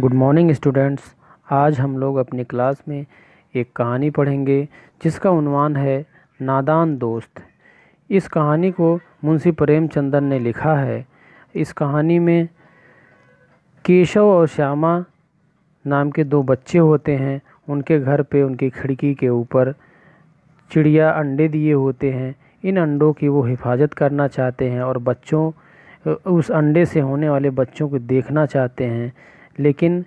good morning students आज हम लोग अपनी क्लास में एक कहानी पढ़ेंगे जिसका उनवान है नादान दोस्त इस कहानी को मुंशी प्रेमचंदन ने लिखा है इस कहानी में केशव और श्यामा नाम के दो बच्चे होते हैं उनके घर पे उनकी खिड़की के ऊपर चिड़िया अंडे दिए होते हैं इन अंडों की वो हिफाजत करना चाहते हैं और बच्चों उस अंडे से होने वाले बच्चों को देखना चाहते हैं लेकिन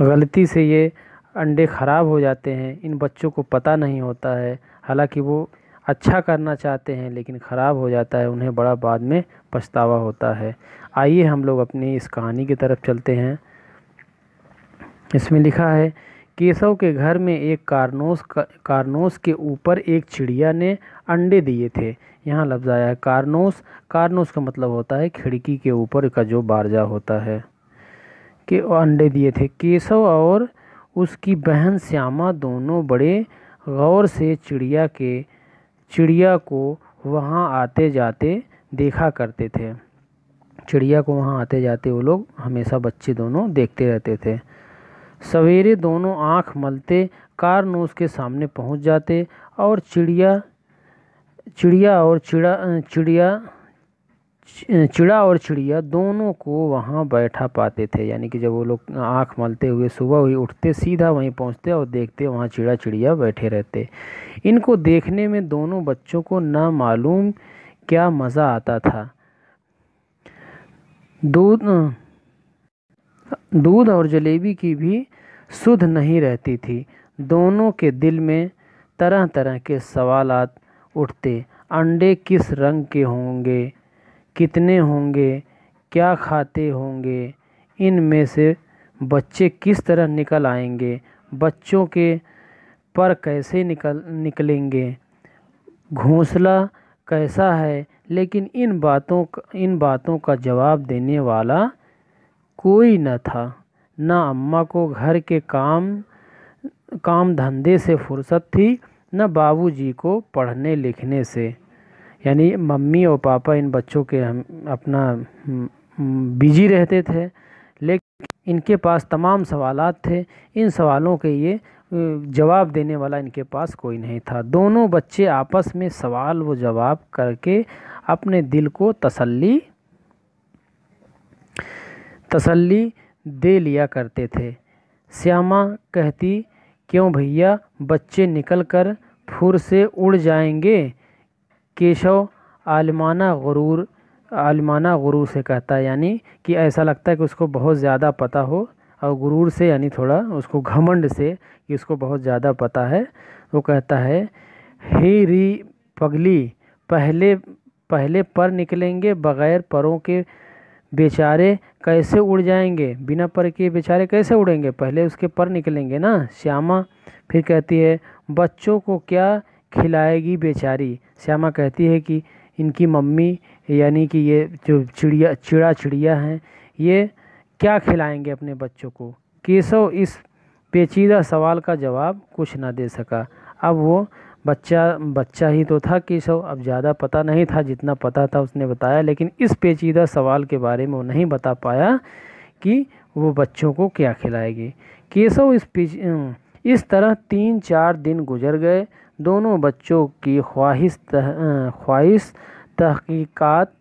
गलती से ये अंडे ख़राब हो जाते हैं इन बच्चों को पता नहीं होता है हालांकि वो अच्छा करना चाहते हैं लेकिन ख़राब हो जाता है उन्हें बड़ा बाद में पछतावा होता है आइए हम लोग अपनी इस कहानी की तरफ चलते हैं इसमें लिखा है केशव के घर में एक कारनोस का, कारनोस के ऊपर एक चिड़िया ने अंडे दिए थे यहाँ लफ्ज़ आया है कारनोस कारनोस का मतलब होता है खिड़की के ऊपर का जो बारजा होता है के अंडे दिए थे केशव और उसकी बहन श्यामा दोनों बड़े गौर से चिड़िया के चिड़िया को वहाँ आते जाते देखा करते थे चिड़िया को वहाँ आते जाते वो लोग हमेशा बच्चे दोनों देखते रहते थे सवेरे दोनों आँख मलते कारनोस के सामने पहुँच जाते और चिड़िया चिड़िया और चिड़ा चिड़िया चिड़ा और चिड़िया दोनों को वहाँ बैठा पाते थे यानी कि जब वो लोग आँख मलते हुए सुबह हुई उठते सीधा वहीं पहुँचते और देखते वहाँ चिड़ा चिड़िया बैठे रहते इनको देखने में दोनों बच्चों को ना मालूम क्या मज़ा आता था दूध दूध और जलेबी की भी सुध नहीं रहती थी दोनों के दिल में तरह तरह के सवालत उठते अंडे किस रंग के होंगे कितने होंगे क्या खाते होंगे इनमें से बच्चे किस तरह निकल आएंगे बच्चों के पर कैसे निकल निकलेंगे घोंसला कैसा है लेकिन इन बातों इन बातों का जवाब देने वाला कोई न था ना अम्मा को घर के काम काम धंधे से फुर्सत थी न बाबूजी को पढ़ने लिखने से यानी मम्मी और पापा इन बच्चों के हम अपना बिजी रहते थे लेकिन इनके पास तमाम सवाल थे इन सवालों के ये जवाब देने वाला इनके पास कोई नहीं था दोनों बच्चे आपस में सवाल व जवाब करके अपने दिल को तसल्ली तसल्ली दे लिया करते थे श्यामा कहती क्यों भैया बच्चे निकल कर से उड़ जाएंगे केशव आलमाना गुरूर आलमाना गुरू से कहता है यानी कि ऐसा लगता है कि उसको बहुत ज़्यादा पता हो और गुरूर से यानी थोड़ा उसको घमंड से कि उसको बहुत ज़्यादा पता है वो कहता है हे री पगली पहले पहले पर निकलेंगे बग़ैर परों के बेचारे कैसे उड़ जाएंगे बिना पर के बेचारे कैसे उड़ेंगे पहले उसके पर निकलेंगे ना श्यामा फिर कहती है बच्चों को क्या खिलाएगी बेचारी श्यामा कहती है कि इनकी मम्मी यानी कि ये जो चिड़िया चिड़ा चिड़िया हैं ये क्या खिलाएंगे अपने बच्चों को केशव इस पेचीदा सवाल का जवाब कुछ ना दे सका अब वो बच्चा बच्चा ही तो था कि सब अब ज़्यादा पता नहीं था जितना पता था उसने बताया लेकिन इस पेचीदा सवाल के बारे में वो नहीं बता पाया कि वो बच्चों को क्या खिलाएगी केशव इस इस तरह तीन चार दिन गुजर गए दोनों बच्चों की ख्वाहिश तह, ख्वाहिश तहकीकात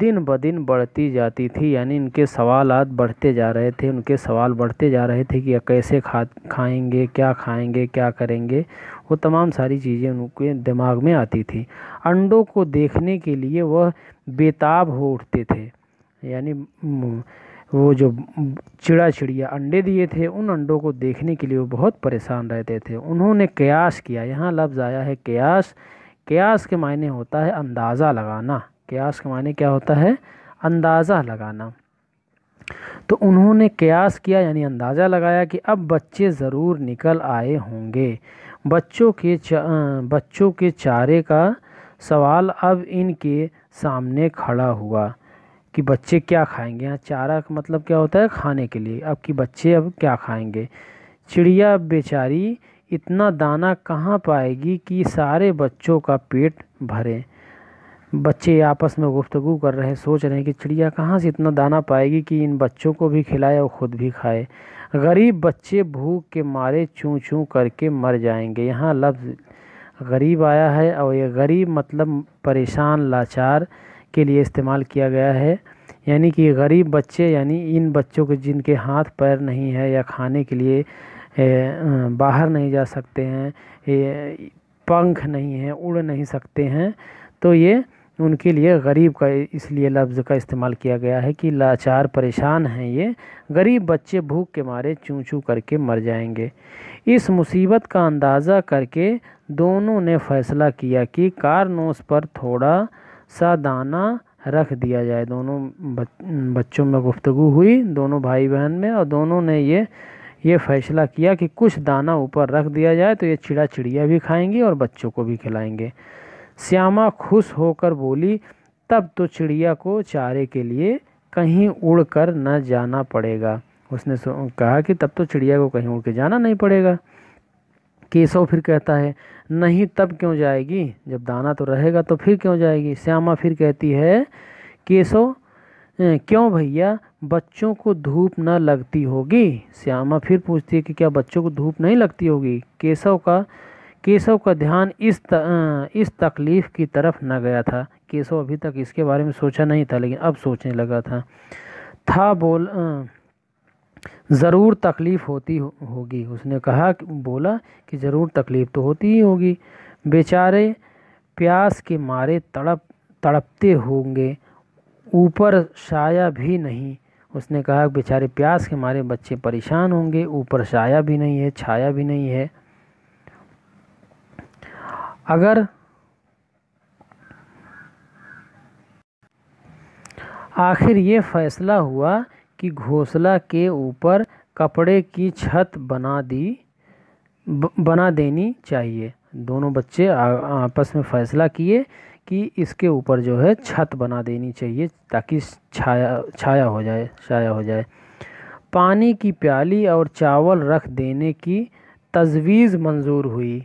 दिन ब दिन बढ़ती जाती थी यानी इनके सवाल बढ़ते जा रहे थे उनके सवाल बढ़ते जा रहे थे कि कैसे खा खाएंगे क्या खाएंगे क्या करेंगे वो तमाम सारी चीज़ें उनके दिमाग में आती थी अंडों को देखने के लिए वह बेताब हो उठते थे यानी वो जो चिड़ा चिड़िया अंडे दिए थे उन अंडों को देखने के लिए वो बहुत परेशान रहते थे उन्होंने कयास किया यहाँ लफ्ज़ आया है कयास कयास के मायने होता है अंदाज़ा लगाना कयास के मायने क्या होता है अंदाज़ा लगाना तो उन्होंने कयास किया यानी अंदाज़ा लगाया कि अब बच्चे ज़रूर निकल आए होंगे बच्चों के बच्चों के चारे का सवाल अब इनके सामने खड़ा हुआ कि बच्चे क्या खाएंगे यहाँ चारा का मतलब क्या होता है खाने के लिए अब कि बच्चे अब क्या खाएंगे चिड़िया बेचारी इतना दाना कहाँ पाएगी कि सारे बच्चों का पेट भरें बच्चे आपस में गुफ्तगु कर रहे हैं सोच रहे हैं कि चिड़िया कहाँ से इतना दाना पाएगी कि इन बच्चों को भी खिलाए और ख़ुद भी खाए गरीब बच्चे भूख के मारे चूँ चूँ करके मर जाएंगे यहाँ लफ्ज़ गरीब आया है और ये गरीब मतलब परेशान लाचार के लिए इस्तेमाल किया गया है यानी कि गरीब बच्चे यानी इन बच्चों के जिनके हाथ पैर नहीं है या खाने के लिए बाहर नहीं जा सकते हैं पंख नहीं है उड़ नहीं सकते हैं तो ये उनके लिए गरीब का इसलिए लफ्ज़ का इस्तेमाल किया गया है कि लाचार परेशान हैं ये गरीब बच्चे भूख के मारे चूँ चूँ करके मर जाएंगे इस मुसीबत का अंदाज़ा करके दोनों ने फैसला किया कि कारनोस पर थोड़ा सा दाना रख दिया जाए दोनों बच्चों में गुफ्तगु हुई दोनों भाई बहन में और दोनों ने ये ये फैसला किया कि कुछ दाना ऊपर रख दिया जाए तो ये चिड़ा चिड़िया भी खाएंगी और बच्चों को भी खिलाएंगे श्यामा खुश होकर बोली तब तो चिड़िया को चारे के लिए कहीं उड़ कर न जाना पड़ेगा उसने कहा कि तब तो चिड़िया को कहीं उड़ के जाना नहीं पड़ेगा केशव फिर कहता है नहीं तब क्यों जाएगी जब दाना तो रहेगा तो फिर क्यों जाएगी श्यामा फिर कहती है केशव क्यों भैया बच्चों को धूप न लगती होगी श्यामा फिर पूछती है कि क्या बच्चों को धूप नहीं लगती होगी केशव का केशव का ध्यान इस त, इस तकलीफ़ की तरफ न गया था केशव अभी तक इसके बारे में सोचा नहीं था लेकिन अब सोचने लगा था था बोल ज़रूर तकलीफ़ होती हो, होगी उसने कहा बोला कि ज़रूर तकलीफ़ तो होती ही होगी बेचारे प्यास के मारे तड़प तड़पते होंगे ऊपर साया भी नहीं उसने कहा बेचारे प्यास के मारे बच्चे परेशान होंगे ऊपर साया भी नहीं है छाया भी नहीं है अगर आखिर ये फैसला हुआ कि घोसला के ऊपर कपड़े की छत बना दी ब, बना देनी चाहिए दोनों बच्चे आपस में फ़ैसला किए कि इसके ऊपर जो है छत बना देनी चाहिए ताकि छाया छाया हो जाए छाया हो जाए पानी की प्याली और चावल रख देने की तजवीज़ मंजूर हुई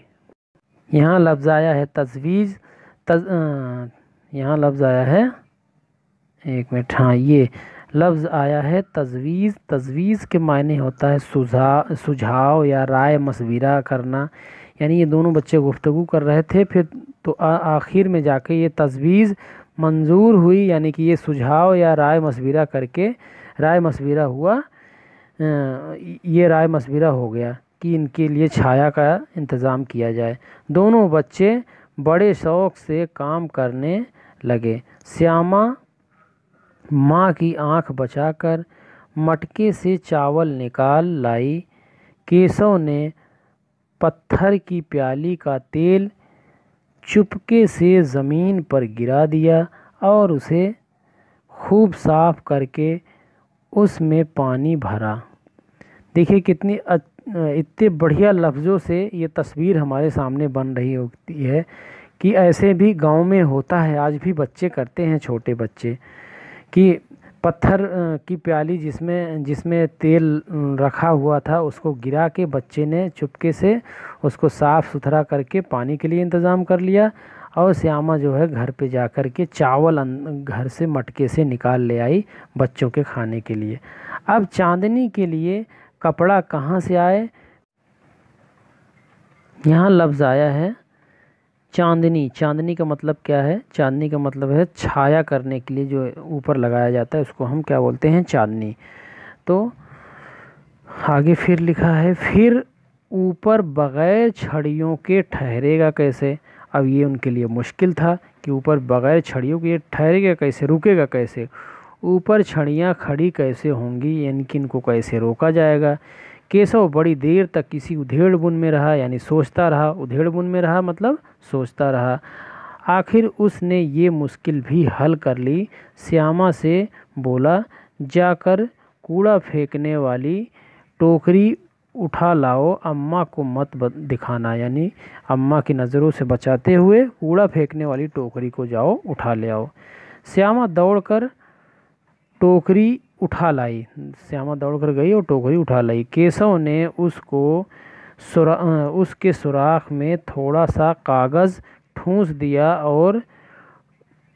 यहाँ लफ्ज़ आया है तजवीज़ तज यहाँ लफ्ज़ आया है एक मिनट हाँ ये लफ्ज़ आया है तजवीज़ तजवीज़ के मायने होता है सुझा सुझाव या राय मशवरा करना यानी ये दोनों बच्चे गुफ्तु कर रहे थे फिर तो आखिर में जाके ये तजवीज़ मंजूर हुई यानी कि ये सुझाव या राय मशविरा करके राय मशवरा हुआ ये राय मशवरा हो गया कि इनके लिए छाया का इंतज़ाम किया जाए दोनों बच्चे बड़े शौक़ से काम करने लगे श्यामा माँ की आंख बचाकर मटके से चावल निकाल लाई केशव ने पत्थर की प्याली का तेल चुपके से ज़मीन पर गिरा दिया और उसे खूब साफ करके उसमें पानी भरा देखिए कितनी अच्छी इतने बढ़िया लफ्ज़ों से ये तस्वीर हमारे सामने बन रही होती है कि ऐसे भी गांव में होता है आज भी बच्चे करते हैं छोटे बच्चे कि पत्थर की प्याली जिसमें जिसमें तेल रखा हुआ था उसको गिरा के बच्चे ने चुपके से उसको साफ़ सुथरा करके पानी के लिए इंतज़ाम कर लिया और श्यामा जो है घर पे जा कर के चावल अं, घर से मटके से निकाल ले आई बच्चों के खाने के लिए अब चांदनी के लिए कपड़ा कहाँ से आए यहाँ लफ्ज़ आया है चांदनी चांदनी का मतलब क्या है चांदनी का मतलब है छाया करने के लिए जो ऊपर लगाया जाता है उसको हम क्या बोलते हैं चांदनी तो आगे फिर लिखा है फिर ऊपर बग़ैर छड़ियों के ठहरेगा कैसे अब ये उनके लिए मुश्किल था कि ऊपर बग़ैर छड़ियों के ठहरेगा कैसे रुकेगा कैसे ऊपर छड़ियाँ खड़ी कैसे होंगी यानी कि इनको कैसे रोका जाएगा केशव बड़ी देर तक किसी उधेड़ बुन में रहा यानी सोचता रहा उधेड़ बुन में रहा मतलब सोचता रहा आखिर उसने ये मुश्किल भी हल कर ली श्यामा से बोला जाकर कूड़ा फेंकने वाली टोकरी उठा लाओ अम्मा को मत दिखाना यानी अम्मा की नज़रों से बचाते हुए कूड़ा फेंकने वाली टोकरी को जाओ उठा ले आओ श्यामा दौड़कर टोकरी उठा लाई श्यामा दौड़ कर गई और टोकरी उठा लाई केशव ने उसको सुरा उसके सुराख में थोड़ा सा कागज़ ठूंस दिया और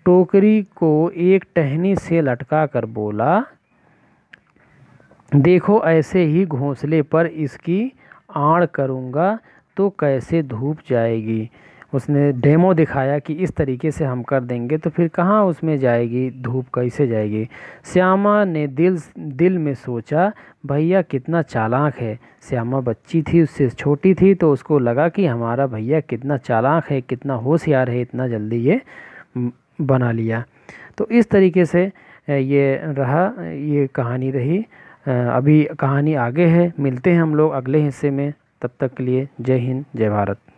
टोकरी को एक टहनी से लटका कर बोला देखो ऐसे ही घोंसले पर इसकी आड़ करूँगा तो कैसे धूप जाएगी उसने डेमो दिखाया कि इस तरीके से हम कर देंगे तो फिर कहाँ उसमें जाएगी धूप कैसे जाएगी श्यामा ने दिल दिल में सोचा भैया कितना चालाक है श्यामा बच्ची थी उससे छोटी थी तो उसको लगा कि हमारा भैया कितना चालाक है कितना होशियार है इतना जल्दी ये बना लिया तो इस तरीके से ये रहा ये कहानी रही अभी कहानी आगे है मिलते हैं हम लोग अगले हिस्से में तब तक के लिए जय हिंद जय भारत